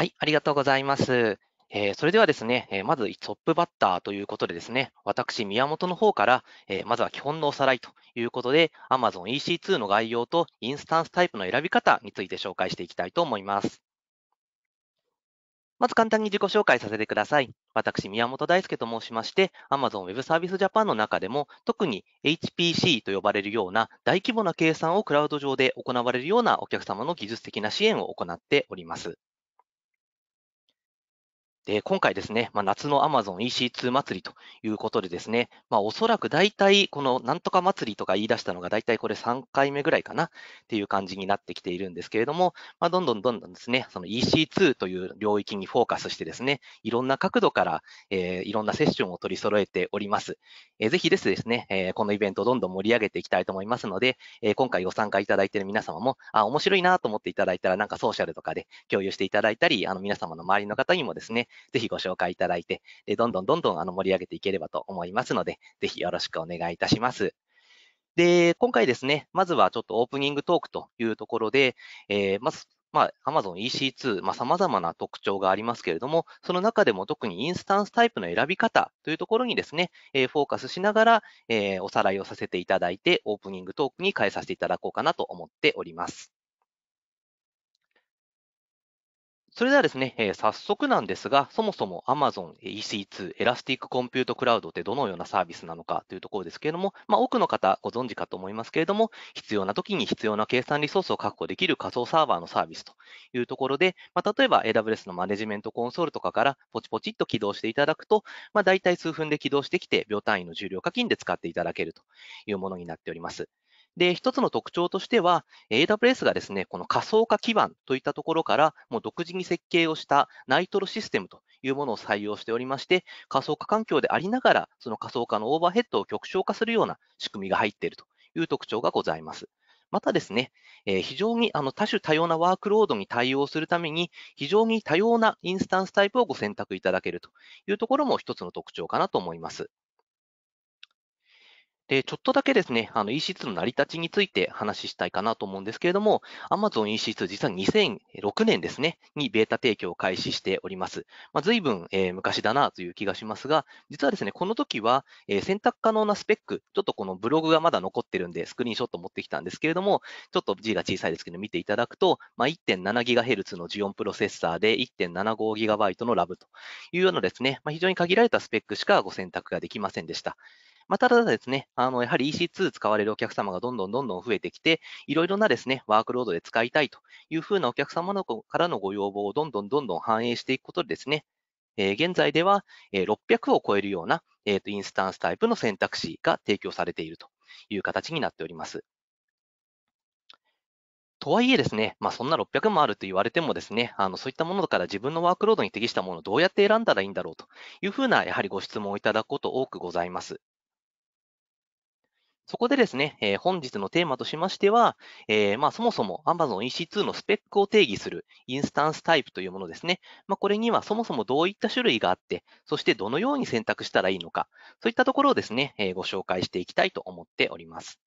はい、ありがとうございます。えー、それではですね、えー、まずトップバッターということでですね、私、宮本の方から、えー、まずは基本のおさらいということで、Amazon EC2 の概要とインスタンスタイプの選び方について紹介していきたいと思います。まず簡単に自己紹介させてください。私、宮本大輔と申しまして、Amazon Web Service Japan の中でも、特に HPC と呼ばれるような大規模な計算をクラウド上で行われるようなお客様の技術的な支援を行っております。で今回ですね、まあ、夏の AmazonEC2 祭りということでですね、まあ、おそらく大体このなんとか祭りとか言い出したのが大体これ3回目ぐらいかなっていう感じになってきているんですけれども、まあ、どんどんどんどんですね、その EC2 という領域にフォーカスしてですね、いろんな角度から、えー、いろんなセッションを取り揃えております。えー、ぜひですね、えー、このイベントをどんどん盛り上げていきたいと思いますので、えー、今回ご参加いただいている皆様も、あ、面白いなと思っていただいたら、なんかソーシャルとかで共有していただいたり、あの皆様の周りの方にもですね、ぜひご紹介いただいて、でどんどんどんどんあの盛り上げていければと思いますので、ぜひよろしくお願いいたします。で、今回ですね、まずはちょっとオープニングトークというところで、えー、まず、まあ、Amazon EC2、まあ、様々な特徴がありますけれども、その中でも特にインスタンスタイプの選び方というところにですね、えー、フォーカスしながら、えー、おさらいをさせていただいて、オープニングトークに変えさせていただこうかなと思っております。それではですね、えー、早速なんですが、そもそも Amazon EC2、エラスティックコンピュートクラウドってどのようなサービスなのかというところですけれども、まあ、多くの方ご存知かと思いますけれども、必要な時に必要な計算リソースを確保できる仮想サーバーのサービスというところで、まあ、例えば AWS のマネジメントコンソールとかからポチポチっと起動していただくと、まあ、大体数分で起動してきて、秒単位の重量課金で使っていただけるというものになっております。で、一つの特徴としては、AWS がですね、この仮想化基盤といったところから、もう独自に設計をしたナイトロシステムというものを採用しておりまして、仮想化環境でありながら、その仮想化のオーバーヘッドを極小化するような仕組みが入っているという特徴がございます。またですね、え非常にあの多種多様なワークロードに対応するために、非常に多様なインスタンスタイプをご選択いただけるというところも一つの特徴かなと思います。で、ちょっとだけですね、あの EC2 の成り立ちについて話したいかなと思うんですけれども、Amazon EC2 実は2006年ですね、にベータ提供を開始しております。まあ、随分、えー、昔だなという気がしますが、実はですね、この時は、えー、選択可能なスペック、ちょっとこのブログがまだ残ってるんで、スクリーンショット持ってきたんですけれども、ちょっと G が小さいですけど、見ていただくと、まあ、1.7GHz のオ4プロセッサーで 1.75GB のラブというようなですね、まあ、非常に限られたスペックしかご選択ができませんでした。まあ、ただですね、あの、やはり EC2 使われるお客様がどんどんどんどん増えてきて、いろいろなですね、ワークロードで使いたいというふうなお客様のからのご要望をどんどんどんどん反映していくことでですね、え現在では、え600を超えるような、えー、とインスタンスタイプの選択肢が提供されているという形になっております。とはいえですね、まあ、そんな600もあると言われてもですね、あのそういったものから自分のワークロードに適したものをどうやって選んだらいいんだろうというふうな、やはりご質問をいただくこと多くございます。そこでですね、えー、本日のテーマとしましては、えー、まあ、そもそも Amazon EC2 のスペックを定義するインスタンスタイプというものですね。まあ、これにはそもそもどういった種類があって、そしてどのように選択したらいいのか、そういったところをですね、えー、ご紹介していきたいと思っております。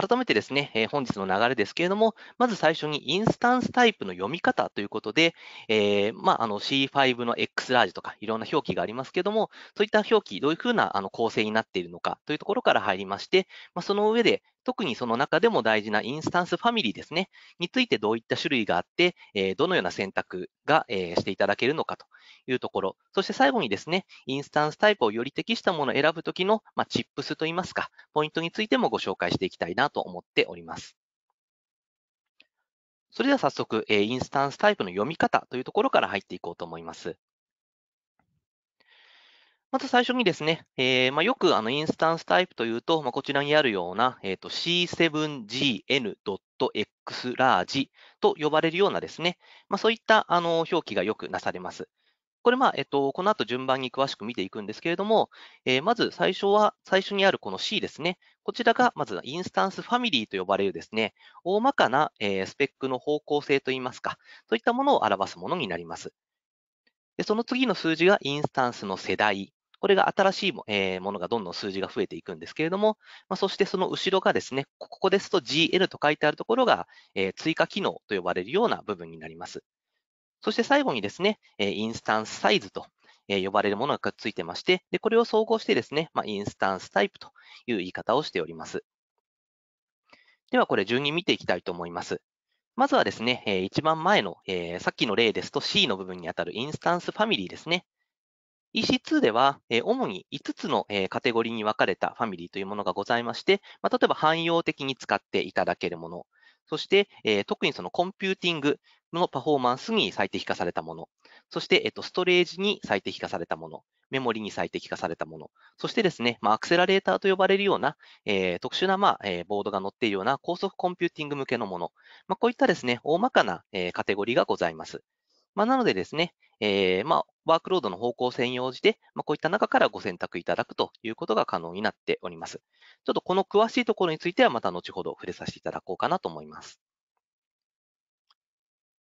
改めてですね、え本日の流れですけれども、まず最初にインスタンスタイプの読み方ということで、えー、まあ、の C5 の X ラージとかいろんな表記がありますけども、そういった表記、どういうふうなあの構成になっているのかというところから入りまして、まあ、その上で特にその中でも大事なインスタンスファミリーですね、についてどういった種類があって、えどのような選択が、えしていただけるのかというところ、そして最後にですね、インスタンスタイプをより適したものを選ぶときの、まあ、チップスといいますか、ポイントについてもご紹介していきたいなと思っております。それでは早速、インスタンスタイプの読み方というところから入っていこうと思います。まず最初にですね、えー、まあ、よくあのインスタンスタイプというと、まあ、こちらにあるような、えーと、c7gn.xlarge と呼ばれるようなですね、まあ、そういったあの表記がよくなされます。これ、まあえっと、この後順番に詳しく見ていくんですけれども、えー、まず最初は、最初にあるこの C ですね。こちらが、まずインスタンスファミリーと呼ばれるですね、大まかな、えー、スペックの方向性といいますか、そういったものを表すものになります。でその次の数字がインスタンスの世代。これが新しいも,、えものがどんどん数字が増えていくんですけれども、まあ、そしてその後ろがですね、ここですと GL と書いてあるところが、えー、追加機能と呼ばれるような部分になります。そして最後にですね、えインスタンスサイズとえ呼ばれるものがくっついてまして、でこれを総合してですね、まあ、インスタンスタイプという言い方をしております。では、これ順に見ていきたいと思います。まずはですね、え一番前の、えさっきの例ですと C の部分にあたるインスタンスファミリーですね。EC2 では、え主に5つの、えカテゴリーに分かれたファミリーというものがございまして、ま例えば汎用的に使っていただけるもの、そして、え特にそのコンピューティングのパフォーマンスに最適化されたもの、そして、えと、ストレージに最適化されたもの、メモリに最適化されたもの、そしてですね、まあ、アクセラレーターと呼ばれるような、えー、特殊な、まあえー、ボードが載っているような高速コンピューティング向けのもの、まあ、こういったですね、大まかな、えー、カテゴリーがございます。まあ、なのでですね、えー、まあ、ワークロードの方向性に応じて、まあ、こういった中からご選択いただくということが可能になっております。ちょっとこの詳しいところについては、また後ほど触れさせていただこうかなと思います。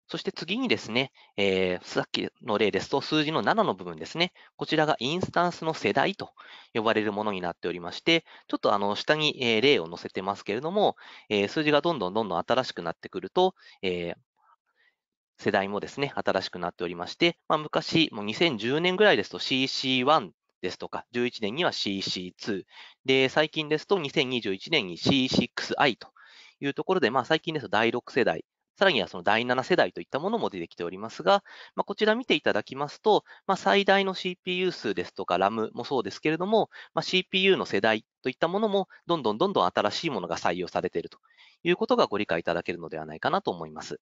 そして次にですね、えー、さっきの例ですと、数字の7の部分ですね。こちらがインスタンスの世代と呼ばれるものになっておりまして、ちょっとあの下に、え例を載せてますけれども、えー、数字がどんどんどんどん新しくなってくると、えー、世代もですね、新しくなっておりまして、まあ、昔、もう2010年ぐらいですと CC1 ですとか、11年には CC2、で、最近ですと2021年に C6i というところで、まあ、最近ですと第6世代、さらにはその第7世代といったものも出てきておりますが、まあ、こちら見ていただきますと、まあ、最大の CPU 数ですとか RAM もそうですけれども、まあ、CPU の世代といったものも、どんどんどんどん新しいものが採用されているということがご理解いただけるのではないかなと思います。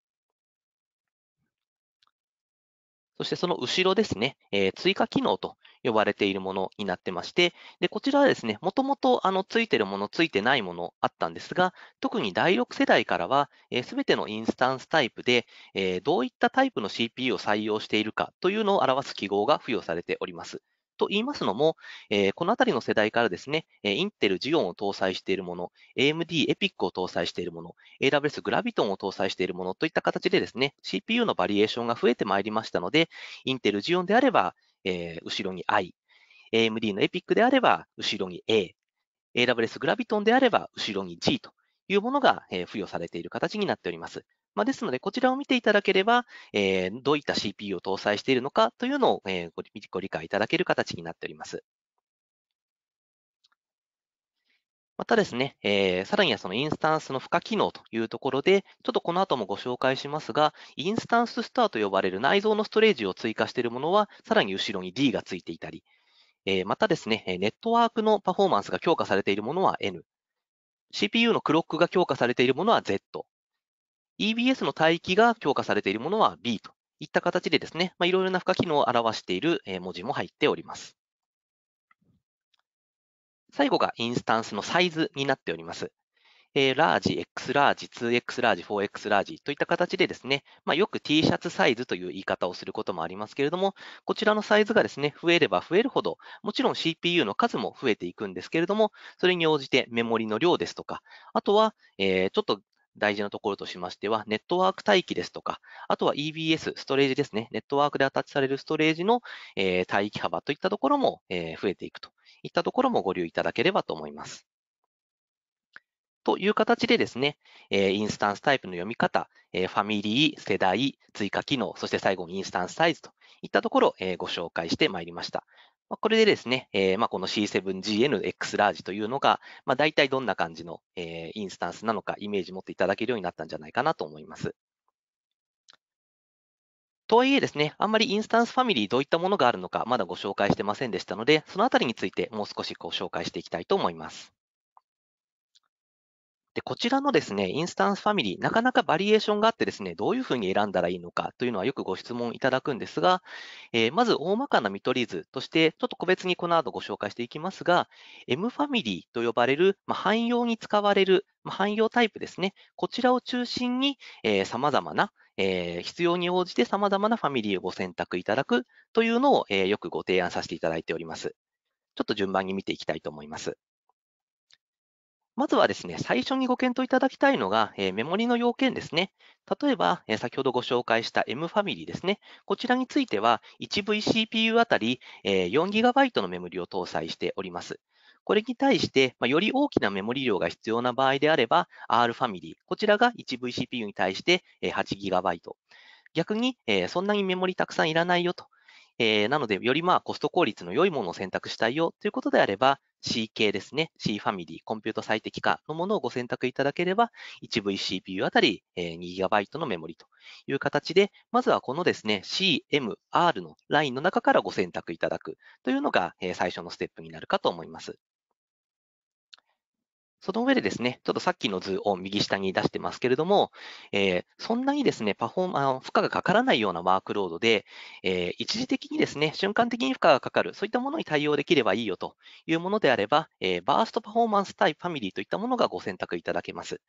そしてその後ろですね、えー、追加機能と呼ばれているものになってまして、で、こちらはですね、もともとあの、ついてるもの、ついてないものあったんですが、特に第6世代からは、す、えー、べ、てのインスタンスタイプで、えー、どういったタイプの CPU を採用しているかというのを表す記号が付与されております。と言いますのも、えー、このあたりの世代からですね、えインテルジオンを搭載しているもの、AMD エピックを搭載しているもの、AWS グラビトンを搭載しているものといった形でですね、CPU のバリエーションが増えてまいりましたので、インテルジオンであれば、えー、後ろに i、AMD のエピックであれば、後ろに A、AWS グラビトンであれば、後ろに G というものが付与されている形になっております。まあ、ですので、こちらを見ていただければ、えー、どういった CPU を搭載しているのかというのを、えー、ご理解いただける形になっております。またですね、えー、さらにはそのインスタンスの付加機能というところで、ちょっとこの後もご紹介しますが、インスタンススターと呼ばれる内蔵のストレージを追加しているものは、さらに後ろに D がついていたり、えー、またですね、ネットワークのパフォーマンスが強化されているものは N、CPU のクロックが強化されているものは Z、EBS の帯域が強化されているものは B といった形でですね、まあ、いろいろな付加機能を表している文字も入っております。最後がインスタンスのサイズになっております。えー、ラージ、X ラージ、2X ラージ、4X ラージといった形でですね、まあ、よく T シャツサイズという言い方をすることもありますけれども、こちらのサイズがですね、増えれば増えるほど、もちろん CPU の数も増えていくんですけれども、それに応じてメモリの量ですとか、あとは、えー、ちょっと大事なところとしましては、ネットワーク待機ですとか、あとは EBS、ストレージですね。ネットワークでアタッチされるストレージの、えー、帯域幅といったところも、えー、増えていくといったところもご留意いただければと思います。という形でですね、えインスタンスタイプの読み方、えファミリー、世代、追加機能、そして最後にインスタンスサイズといったところを、えご紹介してまいりました。まあ、これでですね、えー、まあ、この C7GNX ラージというのが、まあ、大体どんな感じの、えー、インスタンスなのかイメージ持っていただけるようになったんじゃないかなと思います。とはいえですね、あんまりインスタンスファミリーどういったものがあるのか、まだご紹介してませんでしたので、そのあたりについてもう少しご紹介していきたいと思います。で、こちらのですね、インスタンスファミリー、なかなかバリエーションがあってですね、どういうふうに選んだらいいのかというのはよくご質問いただくんですが、えー、まず大まかな見取り図として、ちょっと個別にこの後ご紹介していきますが、M ファミリーと呼ばれる、まあ、汎用に使われる、まあ、汎用タイプですね、こちらを中心に、え様々なえー、必要に応じて様々なファミリーをご選択いただくというのを、えー、よくご提案させていただいております。ちょっと順番に見ていきたいと思います。まずはですね、最初にご検討いただきたいのが、えー、メモリの要件ですね。例えば、えー、先ほどご紹介した M ファミリーですね。こちらについては、1VCPU あたり、えー、4GB のメモリを搭載しております。これに対して、まあ、より大きなメモリ量が必要な場合であれば、R ファミリー、こちらが 1VCPU に対して 8GB。逆に、えー、そんなにメモリたくさんいらないよと。えー、なので、よりまあコスト効率の良いものを選択したいよということであれば、C 系ですね、C ファミリー、コンピュート最適化のものをご選択いただければ、1 v CPU あたり 2GB のメモリという形で、まずはこのですね、CMR のラインの中からご選択いただくというのが最初のステップになるかと思います。その上でですね、ちょっとさっきの図を右下に出してますけれども、えー、そんなにですね、パフォーマー、負荷がかからないようなワークロードで、えー、一時的にですね、瞬間的に負荷がかかる、そういったものに対応できればいいよというものであれば、えー、バーストパフォーマンス対ファミリーといったものがご選択いただけます。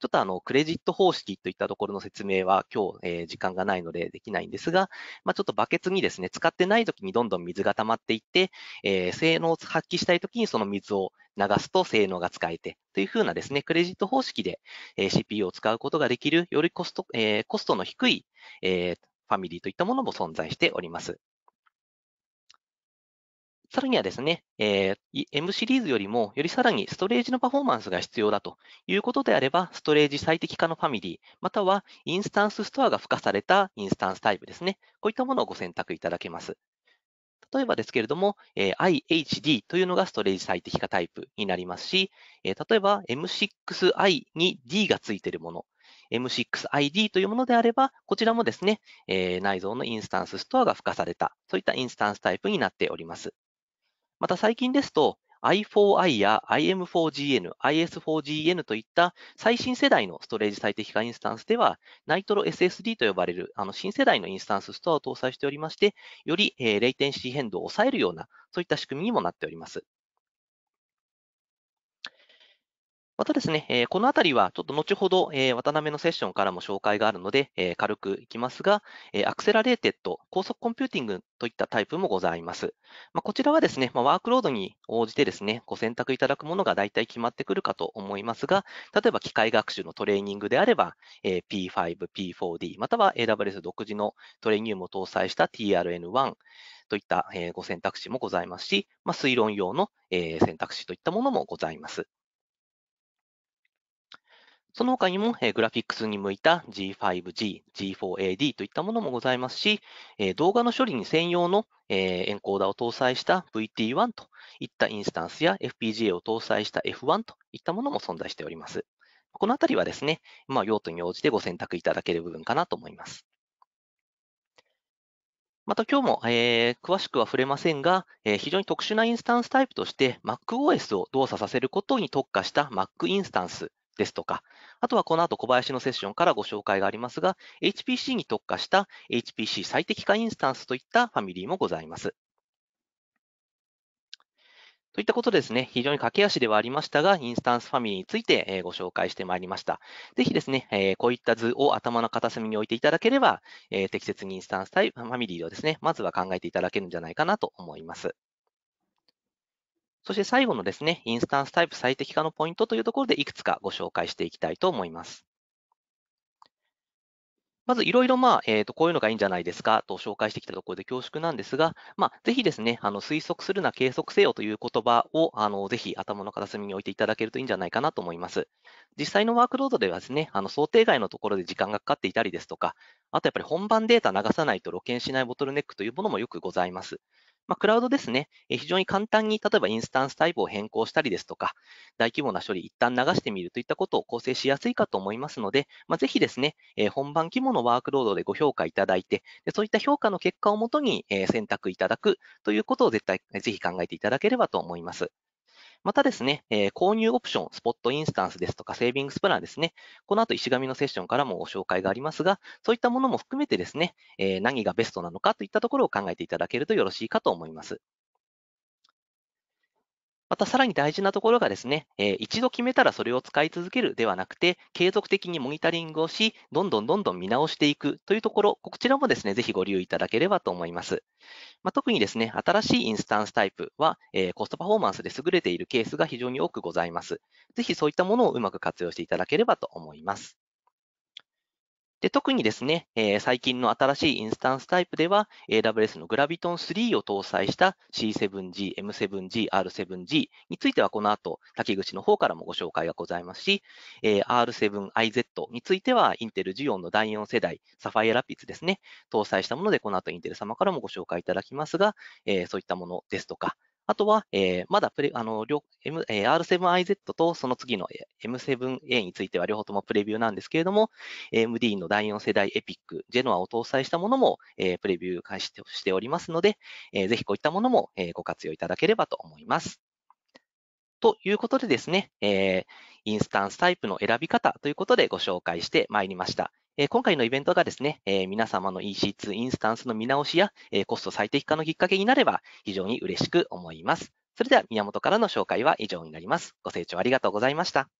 ちょっとあの、クレジット方式といったところの説明は今日、え時間がないのでできないんですが、まあ、ちょっとバケツにですね、使ってない時にどんどん水が溜まっていって、え性能を発揮したい時にその水を流すと性能が使えてというふうなですね、クレジット方式で、え CPU を使うことができる、よりコスト、えコストの低い、えファミリーといったものも存在しております。さらにはですね、えー、M シリーズよりもよりさらにストレージのパフォーマンスが必要だということであれば、ストレージ最適化のファミリー、またはインスタンスストアが付加されたインスタンスタイプですね。こういったものをご選択いただけます。例えばですけれども、えー、IHD というのがストレージ最適化タイプになりますし、えー、例えば M6i に D がついているもの、M6ID というものであれば、こちらもですね、えー、内蔵のインスタンスストアが付加された、そういったインスタンスタイプになっております。また最近ですと、i4i や IM4GN、IS4GN といった最新世代のストレージ最適化インスタンスでは、Nitro SSD と呼ばれるあの新世代のインスタンスストアを搭載しておりまして、より、レイテンシー変動を抑えるような、そういった仕組みにもなっております。またですね、えこのあたりはちょっと後ほど、え渡辺のセッションからも紹介があるので、え軽くいきますが、えアクセラレーテッド、高速コンピューティングといったタイプもございます。まこちらはですね、まワークロードに応じてですね、ご選択いただくものが大体決まってくるかと思いますが、例えば機械学習のトレーニングであれば、え P5、P4D、または AWS 独自のトレーニウムを搭載した TRN1、といった、えご選択肢もございますし、ま推論用の、え選択肢といったものもございます。その他にも、えー、グラフィックスに向いた G5G、G4AD といったものもございますし、えー、動画の処理に専用の、えー、エンコーダーを搭載した VT1 といったインスタンスや FPGA を搭載した F1 といったものも存在しております。このあたりはですね、まあ、用途に応じてご選択いただける部分かなと思います。また今日も、えー、詳しくは触れませんが、えー、非常に特殊なインスタンスタイプとして MacOS を動作させることに特化した Mac インスタンスですとか、あとはこの後小林のセッションからご紹介がありますが、HPC に特化した HPC 最適化インスタンスといったファミリーもございます。といったことですね、非常に駆け足ではありましたが、インスタンスファミリーについてご紹介してまいりました。ぜひですね、こういった図を頭の片隅に置いていただければ、適切にインスタンスファミリーをですね、まずは考えていただけるんじゃないかなと思います。そして最後のですね、インスタンスタイプ最適化のポイントというところでいくつかご紹介していきたいと思います。まずいろいろまあ、えっ、ー、と、こういうのがいいんじゃないですかと紹介してきたところで恐縮なんですが、まあ、ぜひですね、あの、推測するな、計測せよという言葉を、あの、ぜひ頭の片隅に置いていただけるといいんじゃないかなと思います。実際のワークロードではですね、あの、想定外のところで時間がかかっていたりですとか、あとやっぱり本番データ流さないと露見しないボトルネックというものもよくございます。まあ、クラウドですね、え非常に簡単に、例えばインスタンスタイプを変更したりですとか、大規模な処理一旦流してみるといったことを構成しやすいかと思いますので、まあ、ぜひですね、え本番規模のワークロードでご評価いただいて、でそういった評価の結果をもとに、え選択いただくということを絶対、ぜひ考えていただければと思います。またですね、えー、購入オプション、スポットインスタンスですとか、セービングスプランですね、この後石神のセッションからもご紹介がありますが、そういったものも含めてですね、えー、何がベストなのかといったところを考えていただけるとよろしいかと思います。またさらに大事なところがですね、えー、一度決めたらそれを使い続けるではなくて、継続的にモニタリングをし、どんどんどんどん見直していくというところ、こちらもですね、ぜひご留意いただければと思います。まあ、特にですね、新しいインスタンスタイプは、えー、コストパフォーマンスで優れているケースが非常に多くございます。ぜひそういったものをうまく活用していただければと思います。で、特にですね、えー、最近の新しいインスタンスタイプでは、AWS の Graviton 3を搭載した C7G、M7G、R7G については、この後、滝口の方からもご紹介がございますし、えー、R7IZ については、インテル x e o の第4世代、サファイアラピッツですね、搭載したもので、この後インテル様からもご紹介いただきますが、えー、そういったものですとか、あとは、えー、まだプレあの両、R7IZ とその次の M7A については両方ともプレビューなんですけれども、AMD の第4世代エピック、ジェノアを搭載したものも、えー、プレビュー開始しておりますので、えー、ぜひこういったものも、えー、ご活用いただければと思います。ということでですね、えー、インスタンスタイプの選び方ということでご紹介してまいりました。今回のイベントがですね、皆様の EC2 インスタンスの見直しや、コスト最適化のきっかけになれば非常に嬉しく思います。それでは宮本からの紹介は以上になります。ご清聴ありがとうございました。